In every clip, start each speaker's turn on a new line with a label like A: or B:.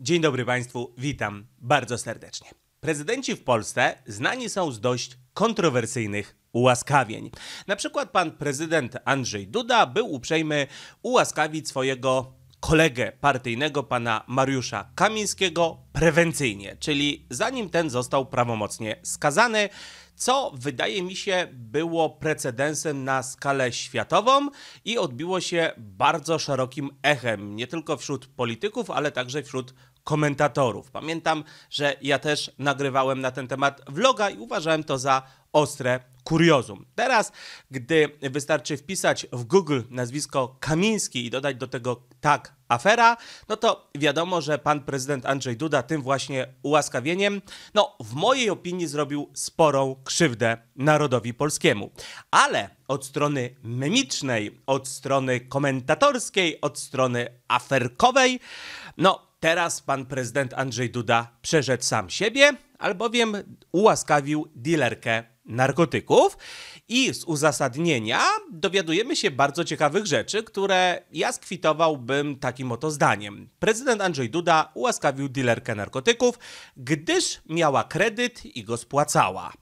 A: Dzień dobry Państwu, witam bardzo serdecznie. Prezydenci w Polsce znani są z dość kontrowersyjnych ułaskawień. Na przykład pan prezydent Andrzej Duda był uprzejmy ułaskawić swojego kolegę partyjnego pana Mariusza Kamińskiego prewencyjnie, czyli zanim ten został prawomocnie skazany, co wydaje mi się było precedensem na skalę światową i odbiło się bardzo szerokim echem, nie tylko wśród polityków, ale także wśród komentatorów. Pamiętam, że ja też nagrywałem na ten temat vloga i uważałem to za ostre kuriozum. Teraz, gdy wystarczy wpisać w Google nazwisko Kamiński i dodać do tego tak afera, no to wiadomo, że pan prezydent Andrzej Duda tym właśnie ułaskawieniem, no w mojej opinii zrobił sporą krzywdę narodowi polskiemu. Ale od strony memicznej, od strony komentatorskiej, od strony aferkowej, no teraz pan prezydent Andrzej Duda przerzedł sam siebie, albowiem ułaskawił dealerkę narkotyków i z uzasadnienia dowiadujemy się bardzo ciekawych rzeczy, które ja skwitowałbym takim oto zdaniem. Prezydent Andrzej Duda ułaskawił dilerkę narkotyków, gdyż miała kredyt i go spłacała.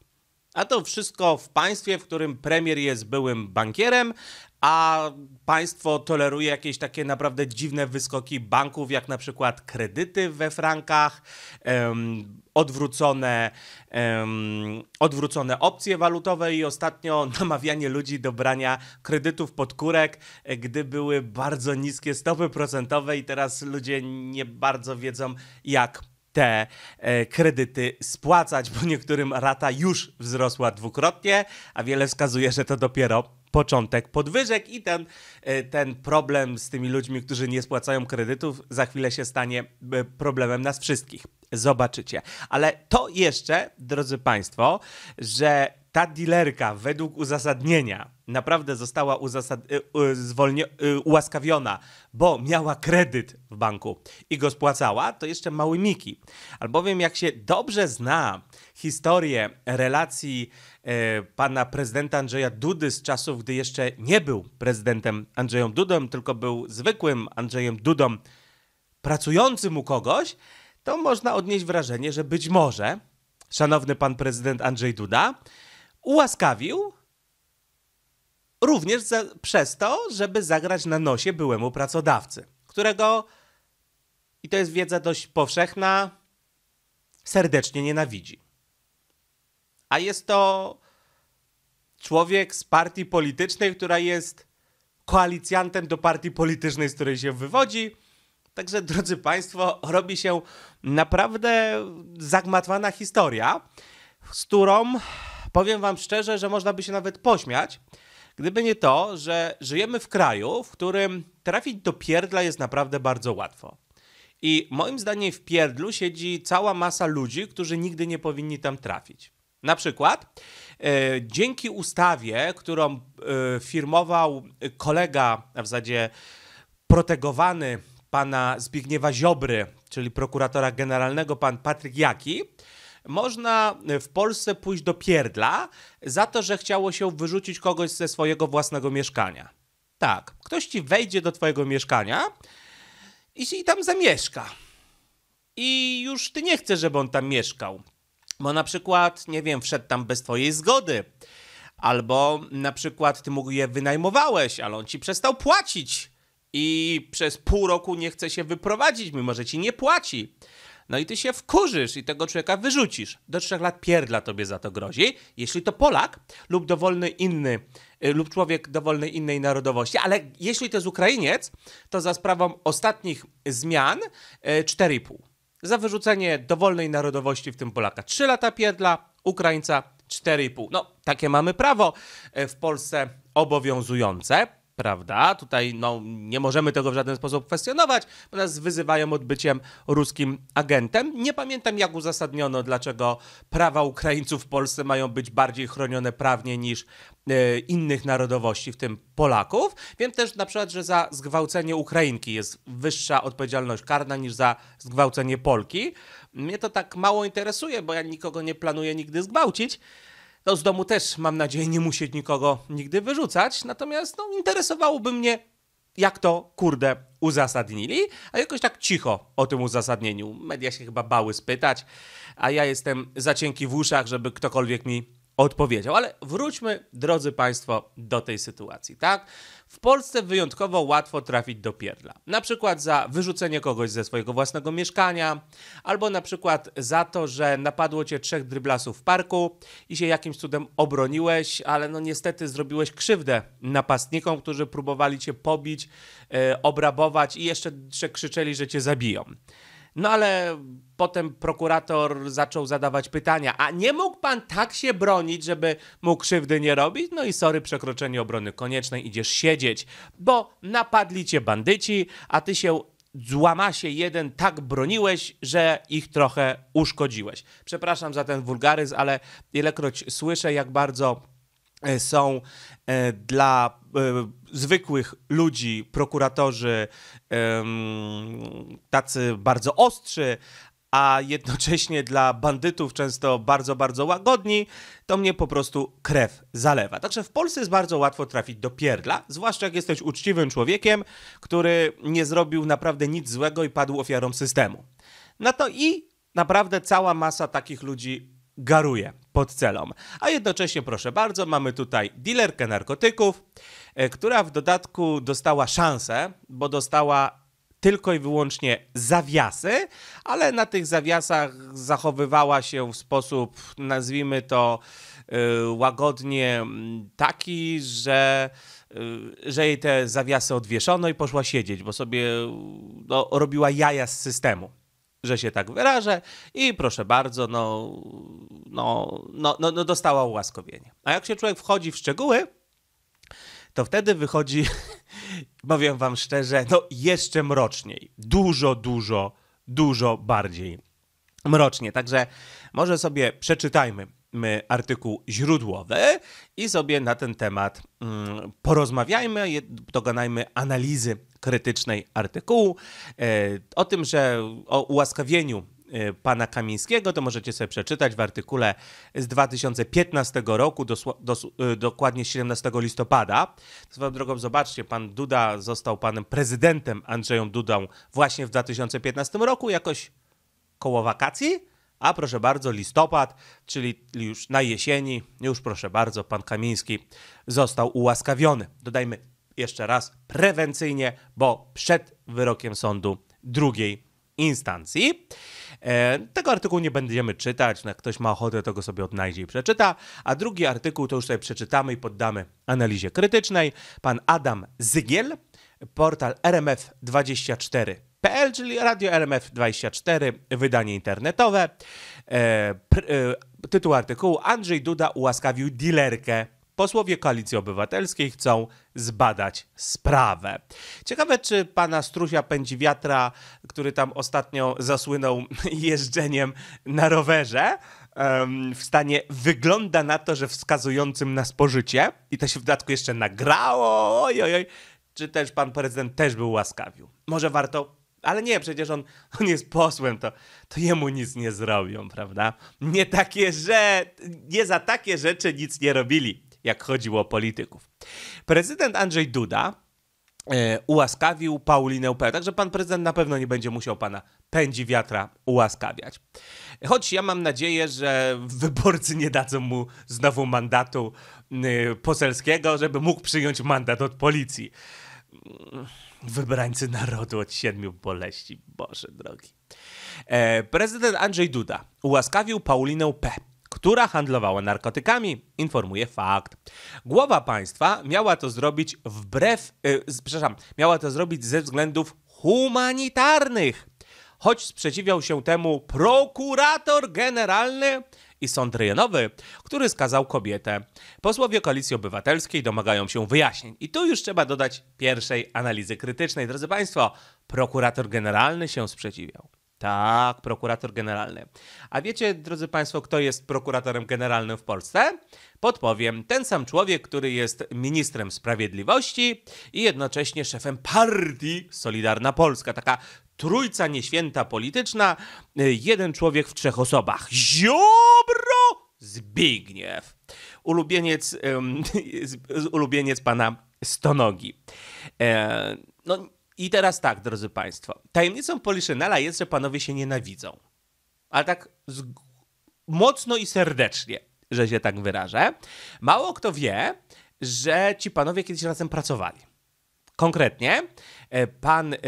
A: A to wszystko w państwie, w którym premier jest byłym bankierem, a państwo toleruje jakieś takie naprawdę dziwne wyskoki banków, jak na przykład kredyty we frankach, um, odwrócone, um, odwrócone opcje walutowe i ostatnio namawianie ludzi do brania kredytów pod kurek, gdy były bardzo niskie stopy procentowe i teraz ludzie nie bardzo wiedzą, jak te e, kredyty spłacać, bo niektórym rata już wzrosła dwukrotnie, a wiele wskazuje, że to dopiero początek podwyżek i ten, e, ten problem z tymi ludźmi, którzy nie spłacają kredytów, za chwilę się stanie e, problemem nas wszystkich. Zobaczycie. Ale to jeszcze, drodzy Państwo, że ta dealerka według uzasadnienia naprawdę została uzasad... Y, y, zwolnio... Y, ułaskawiona, bo miała kredyt w banku i go spłacała, to jeszcze mały Miki. Albowiem jak się dobrze zna historię relacji e, pana prezydenta Andrzeja Dudy z czasów, gdy jeszcze nie był prezydentem Andrzejem Dudą, tylko był zwykłym Andrzejem Dudą pracującym u kogoś, to można odnieść wrażenie, że być może szanowny pan prezydent Andrzej Duda ułaskawił również za, przez to, żeby zagrać na nosie byłemu pracodawcy, którego, i to jest wiedza dość powszechna, serdecznie nienawidzi. A jest to człowiek z partii politycznej, która jest koalicjantem do partii politycznej, z której się wywodzi. Także, drodzy Państwo, robi się naprawdę zagmatwana historia, z którą Powiem wam szczerze, że można by się nawet pośmiać, gdyby nie to, że żyjemy w kraju, w którym trafić do pierdla jest naprawdę bardzo łatwo. I moim zdaniem w pierdlu siedzi cała masa ludzi, którzy nigdy nie powinni tam trafić. Na przykład e, dzięki ustawie, którą e, firmował kolega, a w zasadzie protegowany pana Zbigniewa Ziobry, czyli prokuratora generalnego, pan Patryk Jaki, można e, w Polsce pójść do pierdla za to, że chciało się wyrzucić kogoś ze swojego własnego mieszkania. Tak, ktoś ci wejdzie do twojego mieszkania i, się tam zamieszka. I już ty nie chcesz, żeby on tam mieszkał. Bo na przykład, nie wiem, wszedł tam bez twojej zgody. Albo na przykład ty mu je wynajmowałeś, ale on ci przestał płacić i przez pół roku nie chce się wyprowadzić, mimo że ci nie płaci. No i ty się wkurzysz i tego człowieka wyrzucisz. Do trzech lat pierdla tobie za to grozi. Jeśli to Polak lub dowolny inny, y, lub człowiek dowolnej innej narodowości, ale jeśli to jest Ukrainiec, to za sprawą ostatnich zmian 4,5. Y, za wyrzucenie dowolnej narodowości, w tym Polaka. 3 lata pierdla, Ukraińca 4,5. No, takie mamy prawo y, w Polsce obowiązujące prawda? Tutaj no, nie możemy tego w żaden sposób kwestionować, bo nas wyzywają odbyciem ruskim agentem. Nie pamiętam, jak uzasadniono, dlaczego prawa Ukraińców w Polsce mają być bardziej chronione prawnie niż y, innych narodowości, w tym Polaków. Wiem też na przykład, że za zgwałcenie Ukrainki jest wyższa odpowiedzialność karna niż za zgwałcenie Polki. Mnie to tak mało interesuje, bo ja nikogo nie planuję nigdy zgwałcić no z domu też mam nadzieję nie musieć nikogo nigdy wyrzucać, natomiast no, interesowałoby mnie, jak to kurde uzasadnili, a jakoś tak cicho o tym uzasadnieniu. Media się chyba bały spytać, a ja jestem za cienki w uszach, żeby ktokolwiek mi odpowiedział. Ale wróćmy, drodzy Państwo, do tej sytuacji, tak? W Polsce wyjątkowo łatwo trafić do pierdla. Na przykład za wyrzucenie kogoś ze swojego własnego mieszkania, albo na przykład za to, że napadło cię trzech dryblasów w parku i się jakimś cudem obroniłeś, ale no niestety zrobiłeś krzywdę napastnikom, którzy próbowali cię pobić, yy, obrabować i jeszcze krzyczeli, że cię zabiją. No ale potem prokurator zaczął zadawać pytania, a nie mógł pan tak się bronić, żeby mu krzywdy nie robić? No i sorry, przekroczenie obrony koniecznej, idziesz siedzieć, bo napadli cię bandyci, a ty się złamasie jeden tak broniłeś, że ich trochę uszkodziłeś. Przepraszam za ten wulgaryzm, ale ilekroć słyszę, jak bardzo E, są e, dla e, zwykłych ludzi, prokuratorzy tacy bardzo ostrzy, a jednocześnie dla bandytów często bardzo, bardzo łagodni, to mnie po prostu krew zalewa. Także w Polsce jest bardzo łatwo trafić do pierdla, zwłaszcza jak jesteś uczciwym człowiekiem, który nie zrobił naprawdę nic złego i padł ofiarą systemu. No to i naprawdę cała masa takich ludzi garuje pod celom, A jednocześnie, proszę bardzo, mamy tutaj dealerkę narkotyków, e, która w dodatku dostała szansę, bo dostała tylko i wyłącznie zawiasy, ale na tych zawiasach zachowywała się w sposób, nazwijmy to e, łagodnie, taki, że e, że jej te zawiasy odwieszono i poszła siedzieć, bo sobie no, robiła jaja z systemu że się tak wyrażę i proszę bardzo, no, no, no, no, no dostała ułaskowienie. A jak się człowiek wchodzi w szczegóły, to wtedy wychodzi, powiem wam szczerze, no jeszcze mroczniej. Dużo, dużo, dużo bardziej mrocznie. Także może sobie przeczytajmy artykuł źródłowy i sobie na ten temat mm, porozmawiajmy, dogonajmy analizy krytycznej artykułu. E, o tym, że o ułaskawieniu e, pana Kamińskiego, to możecie sobie przeczytać w artykule z 2015 roku, e, dokładnie 17 listopada. Swoją drogą, zobaczcie, pan Duda został panem prezydentem Andrzejem Dudą właśnie w 2015 roku, jakoś koło wakacji. A proszę bardzo, listopad, czyli już na jesieni, już proszę bardzo, pan Kamiński został ułaskawiony. Dodajmy jeszcze raz prewencyjnie, bo przed wyrokiem sądu drugiej instancji. E, tego artykułu nie będziemy czytać, no jak ktoś ma ochotę, to go sobie odnajdzie i przeczyta. A drugi artykuł to już sobie przeczytamy i poddamy analizie krytycznej. Pan Adam Zygiel, portal RMF24 rmf.pl, czyli Radio RMF24, wydanie internetowe. E, pr, e, tytuł artykułu Andrzej Duda ułaskawił dilerkę posłowie Koalicji Obywatelskiej chcą zbadać sprawę. Ciekawe, czy pana Strusia Pędziwiatra, który tam ostatnio zasłynął jeżdżeniem na rowerze, w stanie wygląda na to, że wskazującym na spożycie i to się w dodatku jeszcze nagrało, oj, oj, oj. czy też pan prezydent też był łaskawił. Może warto ale nie, przecież on, on jest posłem, to, to jemu nic nie zrobią, prawda? Nie takie, że nie za takie rzeczy nic nie robili, jak chodziło o polityków. Prezydent Andrzej Duda e, ułaskawił Paulinę P. Także pan prezydent na pewno nie będzie musiał pana pędzi wiatra ułaskawiać. Choć ja mam nadzieję, że wyborcy nie dadzą mu znowu mandatu e, poselskiego, żeby mógł przyjąć mandat od policji. Wybrańcy narodu od siedmiu boleści, Boże drogi. E, prezydent Andrzej Duda ułaskawił Paulinę P., która handlowała narkotykami, informuje fakt. Głowa państwa miała to zrobić wbrew, e, przepraszam, miała to zrobić ze względów humanitarnych. Choć sprzeciwiał się temu prokurator generalny i sąd rejonowy, który skazał kobietę. Posłowie Koalicji Obywatelskiej domagają się wyjaśnień. I tu już trzeba dodać pierwszej analizy krytycznej. Drodzy Państwo, prokurator generalny się sprzeciwiał. Tak, prokurator generalny. A wiecie, drodzy Państwo, kto jest prokuratorem generalnym w Polsce? Podpowiem, ten sam człowiek, który jest ministrem sprawiedliwości i jednocześnie szefem partii Solidarna Polska. Taka trójca nieświęta polityczna, y, jeden człowiek w trzech osobach. Ziobro Zbigniew. Ulubieniec, um, ulubieniec pana Stonogi. E, no i teraz tak, drodzy państwo. Tajemnicą Poliszynela jest, że panowie się nienawidzą. Ale tak z... mocno i serdecznie, że się tak wyrażę. Mało kto wie, że ci panowie kiedyś razem pracowali. Konkretnie e, pan e,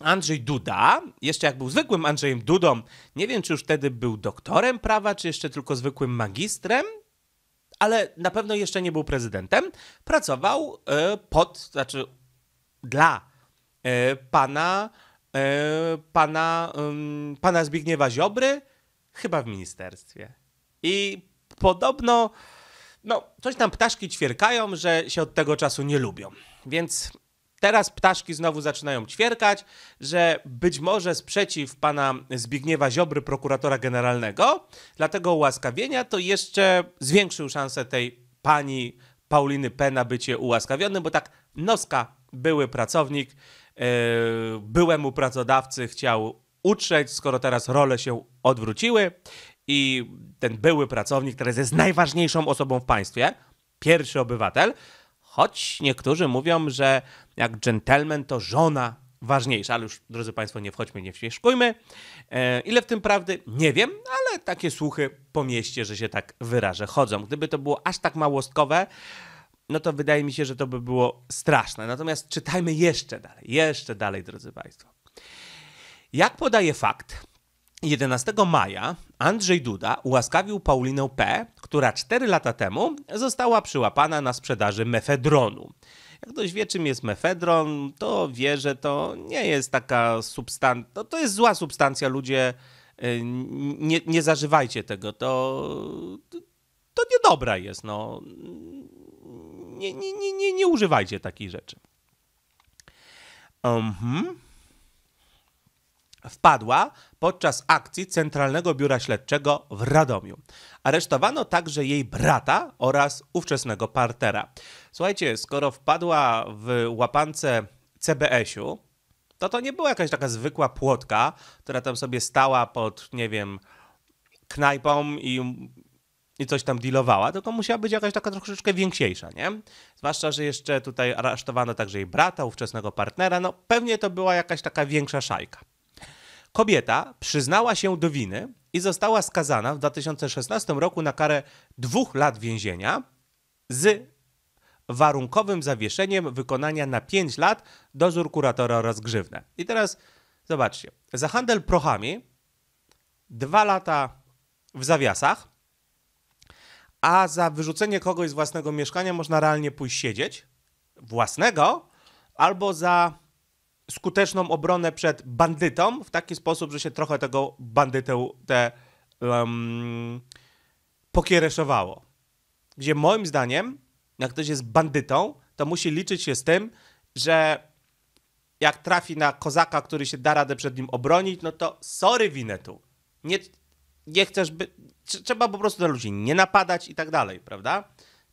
A: Andrzej Duda, jeszcze jak był zwykłym Andrzejem Dudą, nie wiem czy już wtedy był doktorem prawa, czy jeszcze tylko zwykłym magistrem, ale na pewno jeszcze nie był prezydentem, pracował e, pod, znaczy dla e, pana, e, pana, pana Zbigniewa Ziobry, chyba w ministerstwie. I podobno, no, coś tam ptaszki ćwierkają, że się od tego czasu nie lubią. Więc teraz ptaszki znowu zaczynają ćwierkać, że być może sprzeciw pana Zbigniewa Ziobry, prokuratora generalnego, dlatego ułaskawienia to jeszcze zwiększył szansę tej pani Pauliny P na bycie ułaskawionym, bo tak Noska, były pracownik, yy, byłemu pracodawcy chciał utrzeć, skoro teraz role się odwróciły i ten były pracownik teraz jest najważniejszą osobą w państwie, pierwszy obywatel, Choć niektórzy mówią, że jak dżentelmen to żona ważniejsza, ale już, drodzy Państwo, nie wchodźmy, nie wśmieszkujmy. E, ile w tym prawdy? Nie wiem, ale takie słuchy po mieście, że się tak wyrażę, chodzą. Gdyby to było aż tak małostkowe, no to wydaje mi się, że to by było straszne. Natomiast czytajmy jeszcze dalej, jeszcze dalej, drodzy Państwo. Jak podaje fakt, 11 maja Andrzej Duda ułaskawił Paulinę P., która 4 lata temu została przyłapana na sprzedaży mefedronu. Jak ktoś wie, czym jest mefedron, to wie, że to nie jest taka substancja, to, to jest zła substancja, ludzie, y, nie, nie zażywajcie tego, to, to niedobra jest, no. Nie, nie, nie, nie, nie używajcie takich rzeczy. Mhm wpadła podczas akcji Centralnego Biura Śledczego w Radomiu. Aresztowano także jej brata oraz ówczesnego partera. Słuchajcie, skoro wpadła w łapance CBS-u, to to nie była jakaś taka zwykła płotka, która tam sobie stała pod, nie wiem, knajpą i, i coś tam dealowała, tylko musiała być jakaś taka troszeczkę większa, nie? Zwłaszcza, że jeszcze tutaj aresztowano także jej brata, ówczesnego partnera, no pewnie to była jakaś taka większa szajka. Kobieta przyznała się do winy i została skazana w 2016 roku na karę dwóch lat więzienia z warunkowym zawieszeniem wykonania na 5 lat dozór kuratora oraz grzywnę. I teraz zobaczcie, za handel prochami dwa lata w zawiasach, a za wyrzucenie kogoś z własnego mieszkania można realnie pójść siedzieć, własnego, albo za skuteczną obronę przed bandytą w taki sposób, że się trochę tego bandytę te um, pokiereszowało. Gdzie moim zdaniem, jak ktoś jest bandytą, to musi liczyć się z tym, że jak trafi na kozaka, który się da radę przed nim obronić, no to sorry winetu. Nie, nie chcesz by... Trzeba po prostu na ludzi nie napadać i tak dalej, prawda?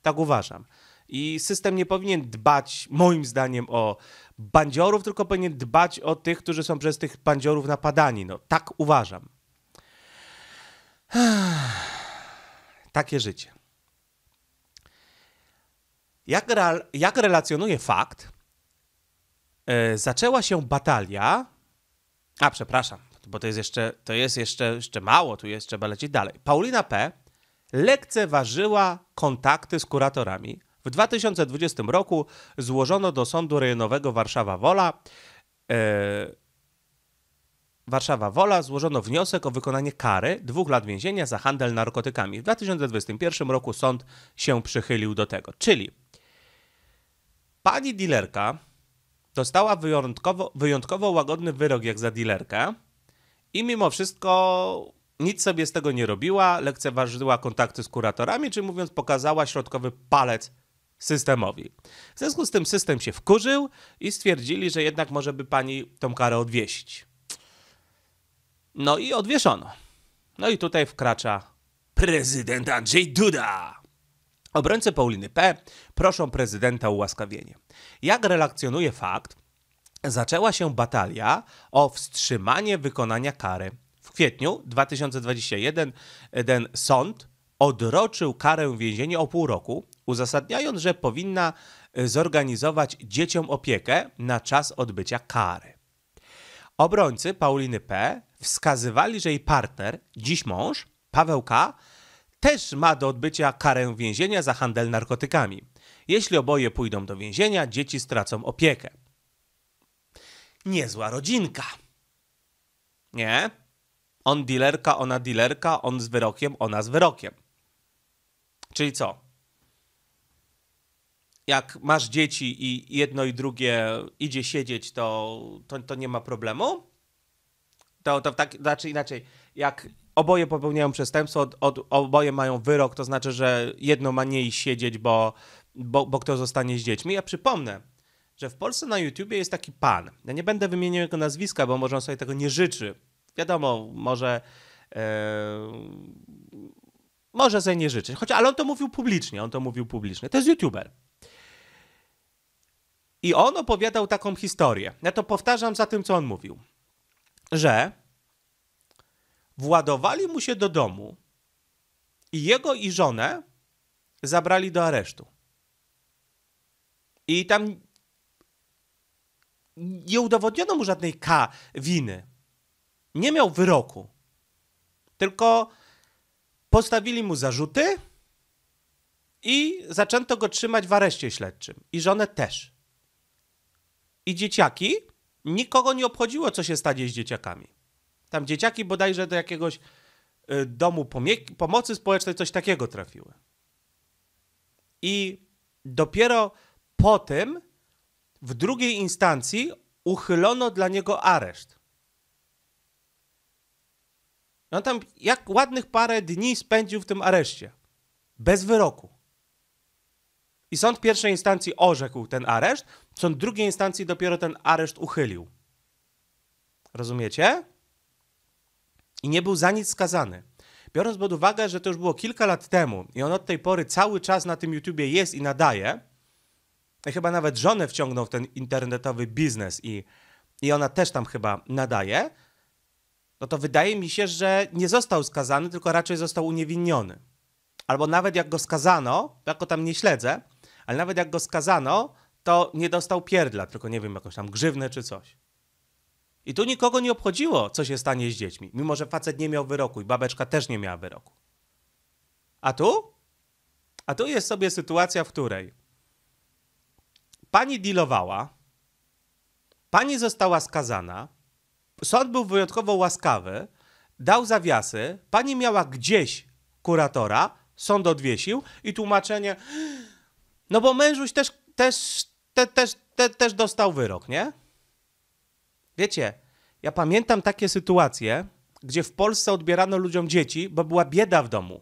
A: Tak uważam. I system nie powinien dbać, moim zdaniem, o bandziorów, tylko powinien dbać o tych, którzy są przez tych bandziorów napadani. No, tak uważam. Takie życie. Jak, jak relacjonuje fakt, yy, zaczęła się batalia. A, przepraszam, bo to jest jeszcze, to jest jeszcze, jeszcze mało, tu jeszcze trzeba lecieć dalej. Paulina P. lekceważyła kontakty z kuratorami w 2020 roku złożono do Sądu Rejonowego Warszawa-Wola e, Warszawa Wola złożono wniosek o wykonanie kary dwóch lat więzienia za handel narkotykami. W 2021 roku sąd się przychylił do tego. Czyli pani dilerka dostała wyjątkowo, wyjątkowo łagodny wyrok jak za dilerkę i mimo wszystko nic sobie z tego nie robiła, lekceważyła kontakty z kuratorami, czy mówiąc pokazała środkowy palec systemowi. W związku z tym system się wkurzył i stwierdzili, że jednak może by pani tą karę odwiesić. No i odwieszono. No i tutaj wkracza prezydent Andrzej Duda. Obrońcy Pauliny P. proszą prezydenta o ułaskawienie. Jak relacjonuje fakt, zaczęła się batalia o wstrzymanie wykonania kary. W kwietniu 2021 ten sąd odroczył karę więzienia o pół roku, uzasadniając, że powinna y, zorganizować dzieciom opiekę na czas odbycia kary. Obrońcy Pauliny P. wskazywali, że jej partner, dziś mąż, Paweł K., też ma do odbycia karę więzienia za handel narkotykami. Jeśli oboje pójdą do więzienia, dzieci stracą opiekę. Niezła rodzinka. Nie? On dealerka, ona dealerka, on z wyrokiem, ona z wyrokiem. Czyli co? jak masz dzieci i jedno i drugie idzie siedzieć, to, to, to nie ma problemu. To, to tak, znaczy inaczej, jak oboje popełniają przestępstwo, od, od, oboje mają wyrok, to znaczy, że jedno ma nie iść siedzieć, bo, bo, bo kto zostanie z dziećmi. Ja przypomnę, że w Polsce na YouTubie jest taki pan. Ja nie będę wymieniał jego nazwiska, bo może on sobie tego nie życzy. Wiadomo, może. Yy, może sobie nie życzyć. Choć, ale on to mówił publicznie, on to mówił publicznie. To jest YouTuber. I on opowiadał taką historię. Ja to powtarzam za tym, co on mówił. Że władowali mu się do domu i jego i żonę zabrali do aresztu. I tam nie udowodniono mu żadnej K winy. Nie miał wyroku. Tylko postawili mu zarzuty i zaczęto go trzymać w areszcie śledczym. I żonę też i dzieciaki, nikogo nie obchodziło, co się stanie z dzieciakami. Tam dzieciaki bodajże do jakiegoś y, domu pomocy społecznej, coś takiego trafiły. I dopiero po tym w drugiej instancji uchylono dla niego areszt. On no tam jak ładnych parę dni spędził w tym areszcie. Bez wyroku. I sąd pierwszej instancji orzekł ten areszt, sąd drugiej instancji dopiero ten areszt uchylił. Rozumiecie? I nie był za nic skazany. Biorąc pod uwagę, że to już było kilka lat temu i on od tej pory cały czas na tym YouTubie jest i nadaje, i chyba nawet żonę wciągnął w ten internetowy biznes i, i ona też tam chyba nadaje, no to wydaje mi się, że nie został skazany, tylko raczej został uniewinniony. Albo nawet jak go skazano, jako tam nie śledzę, ale nawet jak go skazano, to nie dostał pierdla, tylko nie wiem, jakąś tam grzywnę czy coś. I tu nikogo nie obchodziło, co się stanie z dziećmi, mimo że facet nie miał wyroku i babeczka też nie miała wyroku. A tu? A tu jest sobie sytuacja, w której pani dealowała, pani została skazana, sąd był wyjątkowo łaskawy, dał zawiasy, pani miała gdzieś kuratora, sąd odwiesił i tłumaczenie no bo mężuś też, też, te, też, te, też dostał wyrok, nie? Wiecie, ja pamiętam takie sytuacje, gdzie w Polsce odbierano ludziom dzieci, bo była bieda w domu.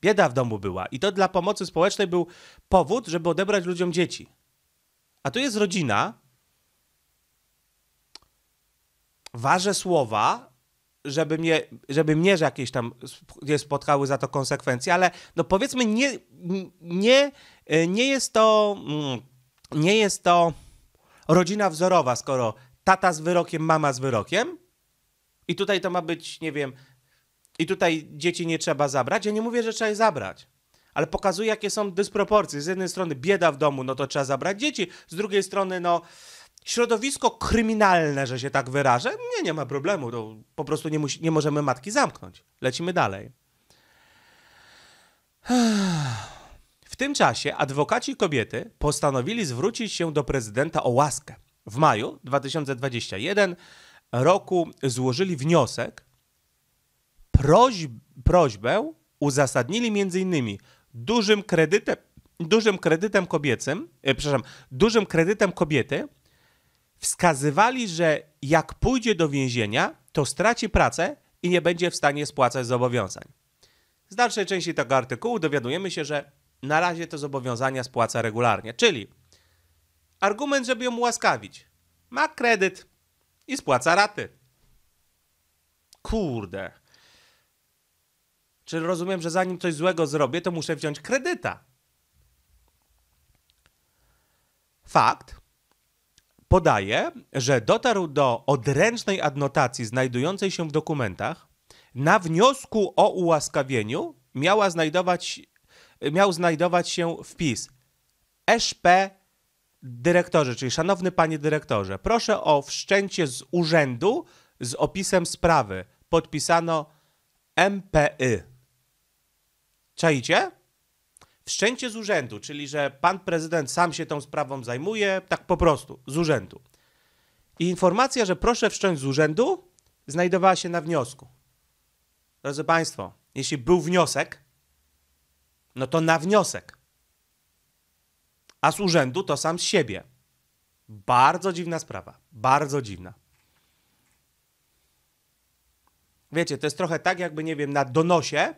A: Bieda w domu była. I to dla pomocy społecznej był powód, żeby odebrać ludziom dzieci. A tu jest rodzina. Ważę słowa, żeby mnie, żeby mnie że jakieś tam nie spotkały za to konsekwencje, ale no powiedzmy nie, nie E, nie jest to. Mm, nie jest to rodzina wzorowa, skoro tata z wyrokiem, mama z wyrokiem. I tutaj to ma być, nie wiem, i tutaj dzieci nie trzeba zabrać. Ja nie mówię, że trzeba je zabrać, ale pokazuję, jakie są dysproporcje. Z jednej strony bieda w domu, no to trzeba zabrać dzieci, z drugiej strony, no. Środowisko kryminalne, że się tak wyrażę, nie, nie ma problemu, to po prostu nie, musi, nie możemy matki zamknąć. Lecimy dalej. W tym czasie adwokaci kobiety postanowili zwrócić się do prezydenta o łaskę. W maju 2021 roku złożyli wniosek, prośb, prośbę uzasadnili m.in. dużym kredytem, dużym kredytem kobiecym, e, przepraszam, dużym kredytem kobiety, wskazywali, że jak pójdzie do więzienia, to straci pracę i nie będzie w stanie spłacać zobowiązań. Z dalszej części tego artykułu dowiadujemy się, że na razie te zobowiązania spłaca regularnie. Czyli argument, żeby ją ułaskawić. Ma kredyt i spłaca raty. Kurde. Czy rozumiem, że zanim coś złego zrobię, to muszę wziąć kredyta? Fakt podaje, że dotarł do odręcznej adnotacji znajdującej się w dokumentach. Na wniosku o ułaskawieniu miała znajdować miał znajdować się wpis SP dyrektorze, czyli szanowny panie dyrektorze, proszę o wszczęcie z urzędu z opisem sprawy. Podpisano MPY. Czajcie? Wszczęcie z urzędu, czyli że pan prezydent sam się tą sprawą zajmuje, tak po prostu, z urzędu. I informacja, że proszę wszcząć z urzędu, znajdowała się na wniosku. Drodzy Państwo, jeśli był wniosek, no to na wniosek. A z urzędu to sam z siebie. Bardzo dziwna sprawa. Bardzo dziwna. Wiecie, to jest trochę tak, jakby, nie wiem, na donosie,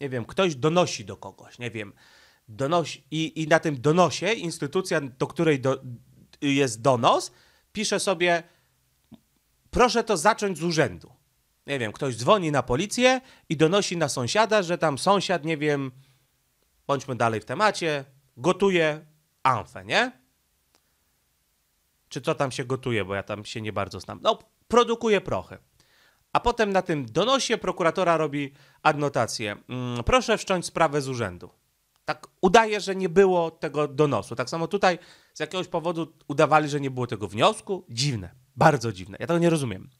A: nie wiem, ktoś donosi do kogoś, nie wiem, donosi, i, i na tym donosie instytucja, do której do, jest donos, pisze sobie, proszę to zacząć z urzędu. Nie wiem, ktoś dzwoni na policję i donosi na sąsiada, że tam sąsiad, nie wiem, bądźmy dalej w temacie, gotuje amfę, nie? Czy co tam się gotuje, bo ja tam się nie bardzo znam. No, produkuje prochy. A potem na tym donosie prokuratora robi adnotację. Mm, proszę wszcząć sprawę z urzędu. Tak udaje, że nie było tego donosu. Tak samo tutaj z jakiegoś powodu udawali, że nie było tego wniosku. Dziwne, bardzo dziwne. Ja tego nie rozumiem.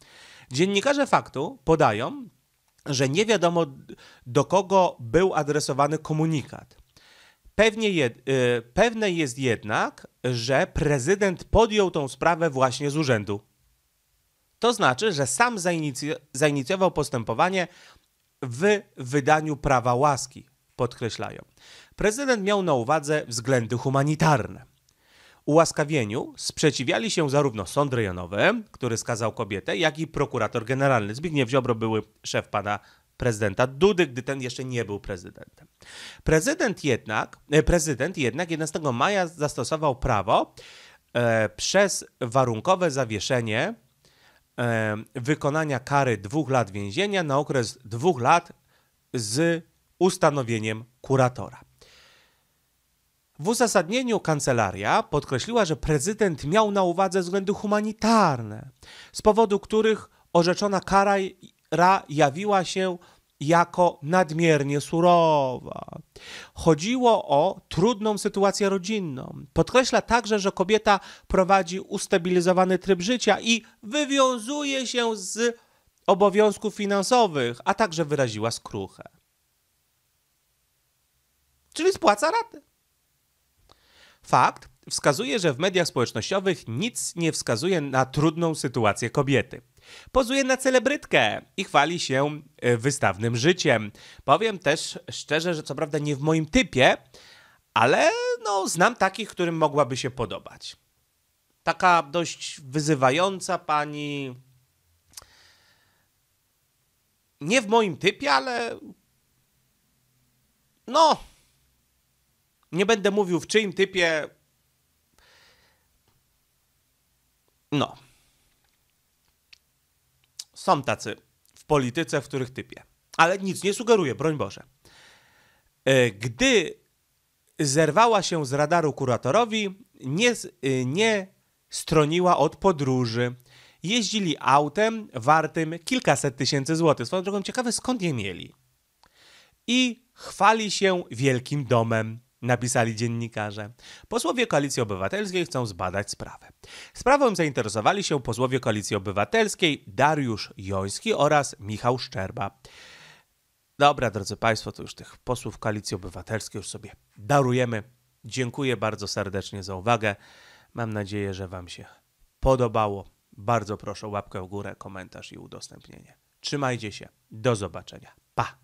A: Dziennikarze faktu podają, że nie wiadomo do kogo był adresowany komunikat. Pewnie y, pewne jest jednak, że prezydent podjął tą sprawę właśnie z urzędu. To znaczy, że sam zainicjował postępowanie w wydaniu prawa łaski, podkreślają. Prezydent miał na uwadze względy humanitarne. Ułaskawieniu sprzeciwiali się zarówno sąd rejonowy, który skazał kobietę, jak i prokurator generalny. Zbigniew Ziobro były szef pana prezydenta Dudy, gdy ten jeszcze nie był prezydentem. Prezydent jednak, e, prezydent jednak 11 maja zastosował prawo e, przez warunkowe zawieszenie e, wykonania kary dwóch lat więzienia na okres dwóch lat z ustanowieniem kuratora. W uzasadnieniu kancelaria podkreśliła, że prezydent miał na uwadze względy humanitarne, z powodu których orzeczona kara jawiła się jako nadmiernie surowa. Chodziło o trudną sytuację rodzinną. Podkreśla także, że kobieta prowadzi ustabilizowany tryb życia i wywiązuje się z obowiązków finansowych, a także wyraziła skruchę. Czyli spłaca raty. Fakt wskazuje, że w mediach społecznościowych nic nie wskazuje na trudną sytuację kobiety. Pozuje na celebrytkę i chwali się e, wystawnym życiem. Powiem też szczerze, że co prawda nie w moim typie, ale no, znam takich, którym mogłaby się podobać. Taka dość wyzywająca pani. Nie w moim typie, ale. No, nie będę mówił w czyim typie. No. Są tacy w polityce, w których typie. Ale nic nie sugeruję, broń Boże. E, gdy zerwała się z radaru kuratorowi, nie, e, nie stroniła od podróży. Jeździli autem wartym kilkaset tysięcy złotych. Swoją drogą ciekawe, skąd je mieli. I chwali się wielkim domem napisali dziennikarze. Posłowie Koalicji Obywatelskiej chcą zbadać sprawę. Sprawą zainteresowali się posłowie Koalicji Obywatelskiej Dariusz Joński oraz Michał Szczerba. Dobra, drodzy Państwo, to już tych posłów Koalicji Obywatelskiej już sobie darujemy. Dziękuję bardzo serdecznie za uwagę. Mam nadzieję, że Wam się podobało. Bardzo proszę łapkę w górę, komentarz i udostępnienie. Trzymajcie się. Do zobaczenia. Pa!